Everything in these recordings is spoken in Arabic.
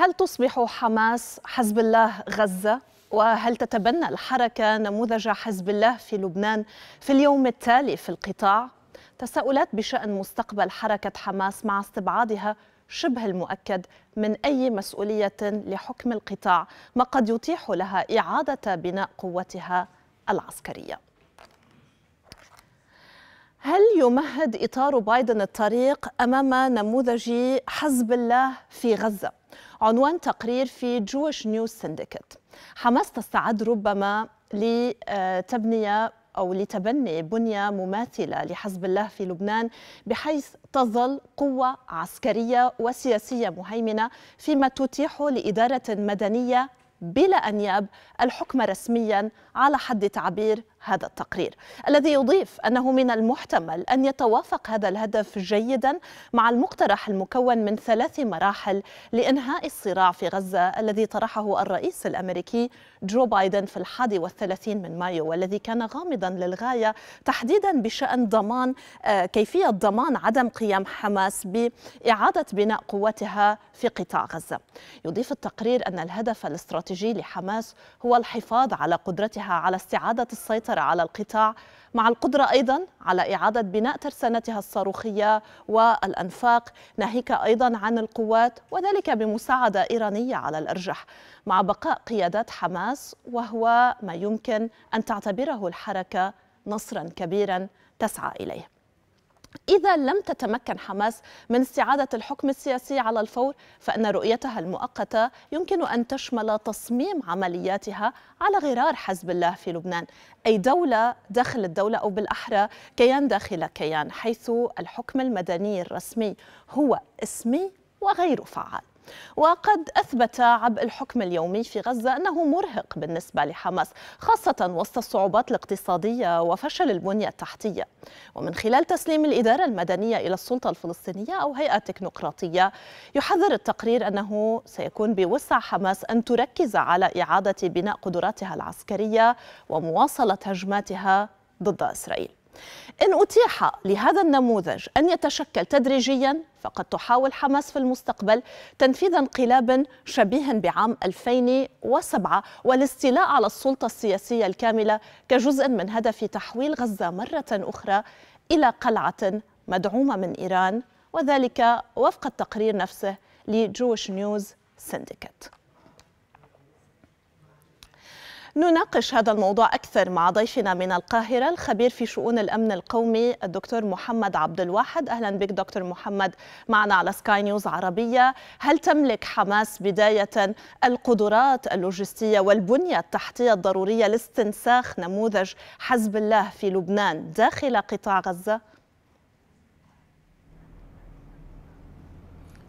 هل تصبح حماس حزب الله غزة؟ وهل تتبنى الحركة نموذج حزب الله في لبنان في اليوم التالي في القطاع؟ تساؤلات بشأن مستقبل حركة حماس مع استبعادها شبه المؤكد من أي مسؤولية لحكم القطاع ما قد يتيح لها إعادة بناء قوتها العسكرية هل يمهد إطار بايدن الطريق أمام نموذج حزب الله في غزة؟ عنوان تقرير في جويش نيوز سندكت حماس تستعد ربما لتبنية أو لتبني بنية مماثلة لحزب الله في لبنان بحيث تظل قوة عسكرية وسياسية مهيمنة فيما تتيح لإدارة مدنية بلا أنياب الحكم رسميا على حد تعبير هذا التقرير الذي يضيف أنه من المحتمل أن يتوافق هذا الهدف جيدا مع المقترح المكون من ثلاث مراحل لإنهاء الصراع في غزة الذي طرحه الرئيس الأمريكي جو بايدن في الحادي والثلاثين من مايو والذي كان غامضا للغاية تحديدا بشأن ضمان آه، كيفية ضمان عدم قيام حماس بإعادة بناء قوتها في قطاع غزة يضيف التقرير أن الهدف الاستراتيجي لحماس هو الحفاظ على قدرتها على استعادة السيطرة على القطاع مع القدرة أيضا على إعادة بناء ترسانتها الصاروخية والأنفاق ناهيك أيضا عن القوات وذلك بمساعدة إيرانية على الأرجح مع بقاء قيادات حماس وهو ما يمكن أن تعتبره الحركة نصرا كبيرا تسعى إليه إذا لم تتمكن حماس من استعادة الحكم السياسي على الفور فإن رؤيتها المؤقتة يمكن أن تشمل تصميم عملياتها على غرار حزب الله في لبنان أي دولة داخل الدولة أو بالأحرى كيان داخل كيان حيث الحكم المدني الرسمي هو اسمي وغير فعال وقد أثبت عبء الحكم اليومي في غزة أنه مرهق بالنسبة لحماس خاصة وسط الصعوبات الاقتصادية وفشل البنية التحتية ومن خلال تسليم الإدارة المدنية إلى السلطة الفلسطينية أو هيئة تكنوقراطية يحذر التقرير أنه سيكون بوسع حماس أن تركز على إعادة بناء قدراتها العسكرية ومواصلة هجماتها ضد إسرائيل إن أتيح لهذا النموذج أن يتشكل تدريجيا فقد تحاول حماس في المستقبل تنفيذ انقلاب شبيه بعام 2007 والاستيلاء على السلطة السياسية الكاملة كجزء من هدف تحويل غزة مرة أخرى إلى قلعة مدعومة من إيران وذلك وفق التقرير نفسه لجوش نيوز سندكت نناقش هذا الموضوع أكثر مع ضيفنا من القاهرة الخبير في شؤون الأمن القومي الدكتور محمد عبد الواحد أهلا بك دكتور محمد معنا على سكاي نيوز عربية هل تملك حماس بداية القدرات اللوجستية والبنية التحتية الضرورية لاستنساخ نموذج حزب الله في لبنان داخل قطاع غزة؟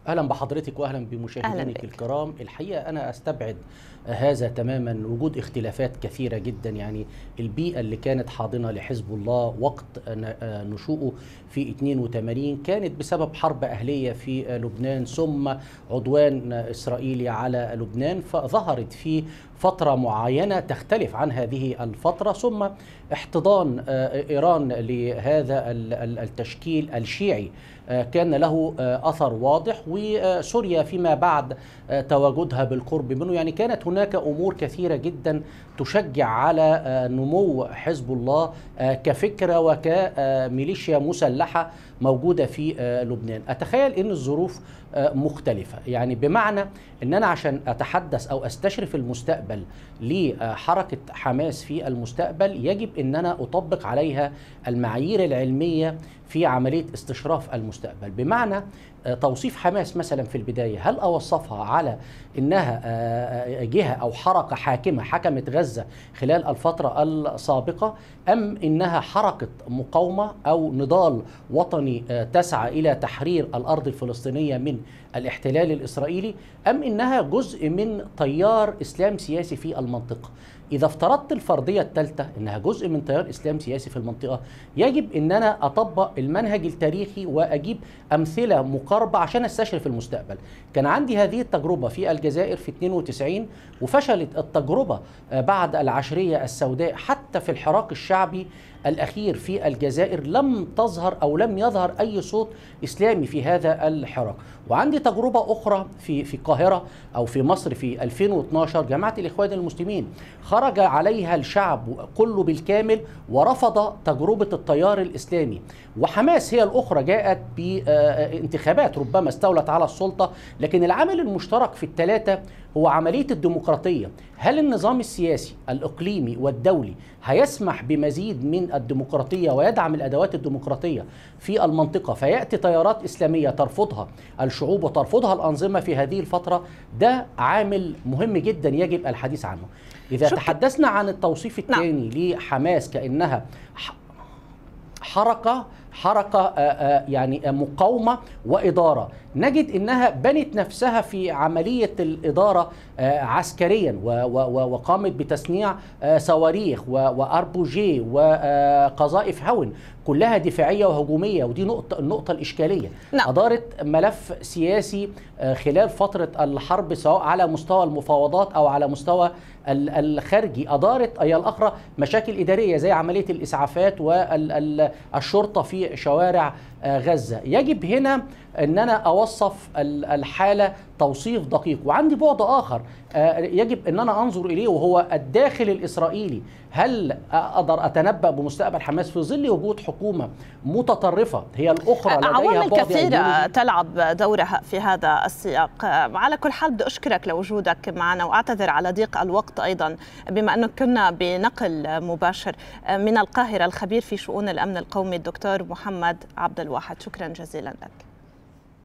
اهلا بحضرتك واهلا بمشاهدينك الكرام الحقيقه انا استبعد هذا تماما وجود اختلافات كثيره جدا يعني البيئه اللي كانت حاضنه لحزب الله وقت نشوءه في 82 كانت بسبب حرب اهليه في لبنان ثم عدوان اسرائيلي على لبنان فظهرت في فترة معينة تختلف عن هذه الفترة ثم احتضان آه، إيران لهذا التشكيل الشيعي آه، كان له آه، أثر واضح وسوريا فيما بعد تواجدها بالقرب منه يعني كانت هناك أمور كثيرة جدا تشجع على نمو حزب الله كفكرة وكميليشيا مسلحة موجودة في لبنان أتخيل أن الظروف مختلفة يعني بمعنى أن أنا عشان أتحدث أو أستشرف المستقبل المستقبل لحركة حماس في المستقبل يجب أن أنا أطبق عليها المعايير العلمية في عملية استشراف المستقبل بمعنى آه، توصيف حماس مثلا في البداية هل أوصفها على أنها آه، آه، جهة أو حركة حاكمة حكمت غزة خلال الفترة السابقة أم أنها حركة مقاومة أو نضال وطني تسعى إلى تحرير الأرض الفلسطينية من الاحتلال الإسرائيلي أم أنها جزء من تيار إسلام سياسي في المنطقة إذا افترضت الفرضية الثالثة أنها جزء من تيار إسلام سياسي في المنطقة يجب أن أنا أطبق المنهج التاريخي وأجيب أمثلة مقاربة عشان أستشرف المستقبل كان عندي هذه التجربة في الجزائر في 92 وفشلت التجربة آه، بعد العشرية السوداء حتى في الحراك الشعبي الأخير في الجزائر لم تظهر أو لم يظهر أي صوت إسلامي في هذا الحراك وعندي تجربة أخرى في في القاهرة أو في مصر في 2012 جماعة الإخوان المسلمين خرج خرج عليها الشعب كله بالكامل ورفض تجربة التيار الإسلامي وحماس هي الأخرى جاءت بانتخابات ربما استولت على السلطة لكن العامل المشترك في الثلاثة هو عملية الديمقراطية هل النظام السياسي الإقليمي والدولي هيسمح بمزيد من الديمقراطية ويدعم الأدوات الديمقراطية في المنطقة فيأتي تيارات إسلامية ترفضها الشعوب وترفضها الأنظمة في هذه الفترة ده عامل مهم جدا يجب الحديث عنه إذا شك... تحدثنا عن التوصيف الثاني نعم. لحماس كأنها حركة حركة آه، آه، يعني آه، مقاومة وإدارة نجد أنها بنت نفسها في عملية الإدارة عسكريا وقامت بتصنيع صواريخ وأربوجي وقذائف هون كلها دفاعية وهجومية ودي نقطة النقطة الإشكالية نعم. أدارت ملف سياسي خلال فترة الحرب سواء على مستوى المفاوضات أو على مستوى الخارجي أدارت أي الأخرى مشاكل إدارية زي عملية الإسعافات والشرطة في في شوارع آه، غزة يجب هنا أن أنا أوصف الحالة توصيف دقيق وعندي بعد آخر آه، يجب أن أنا أنظر إليه وهو الداخل الإسرائيلي هل أقدر أتنبأ بمستقبل حماس في ظل وجود حكومة متطرفة هي الأخرى لديها عوامل كثيرة تلعب دورها في هذا السياق على كل حال بدي أشكرك لوجودك معنا وأعتذر على ضيق الوقت أيضا بما أنه كنا بنقل مباشر من القاهرة الخبير في شؤون الأمن القومي الدكتور محمد عبد الواحد شكرا جزيلا لك